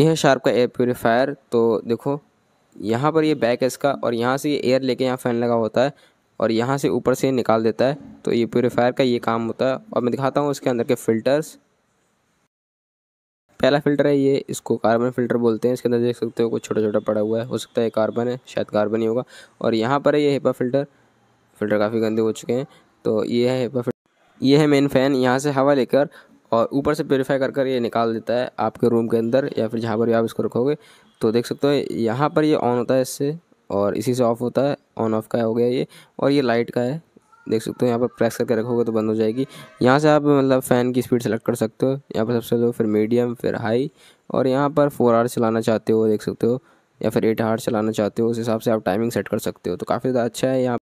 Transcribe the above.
यह है शार्प का एयर प्योरीफायर तो देखो यहाँ पर ये बैक है इसका और यहाँ से ये एयर लेके यहाँ फ़ैन लगा होता है और यहाँ से ऊपर से निकाल देता है तो ये प्योरीफायर का ये काम होता है और मैं दिखाता हूँ इसके अंदर के फ़िल्टर्स पहला फ़िल्टर है ये इसको कार्बन फ़िल्टर बोलते हैं इसके अंदर देख सकते हो कुछ छोटा छोटा पड़ा हुआ है हो सकता है कार्बन है शायद कार्बन ही होगा और यहाँ पर है ये हिपा फ़िल्टर फ़िल्टर काफ़ी गंदे हो चुके हैं तो ये है फिल्टर ये है मेन फ़ैन यहाँ से हवा लेकर और ऊपर से प्योरीफाई कर कर ये निकाल देता है आपके रूम के अंदर या फिर जहाँ पर भी आप इसको रखोगे तो देख सकते हो यहाँ पर ये ऑन होता है इससे और इसी से ऑफ़ होता है ऑन ऑफ का हो गया ये और ये लाइट का है देख सकते हो यहाँ पर प्रेस करके रखोगे तो बंद हो जाएगी यहाँ से आप मतलब फ़ैन की स्पीड सेलेक्ट कर सकते हो यहाँ पर सबसे लो फिर मीडियम फिर हाई और यहाँ पर फोर आवर चलाना चाहते हो देख सकते हो या फिर एट आवर चलाना चाहते हो उस हिसाब से आप टाइमिंग सेट कर सकते हो तो काफ़ी ज़्यादा अच्छा है यहाँ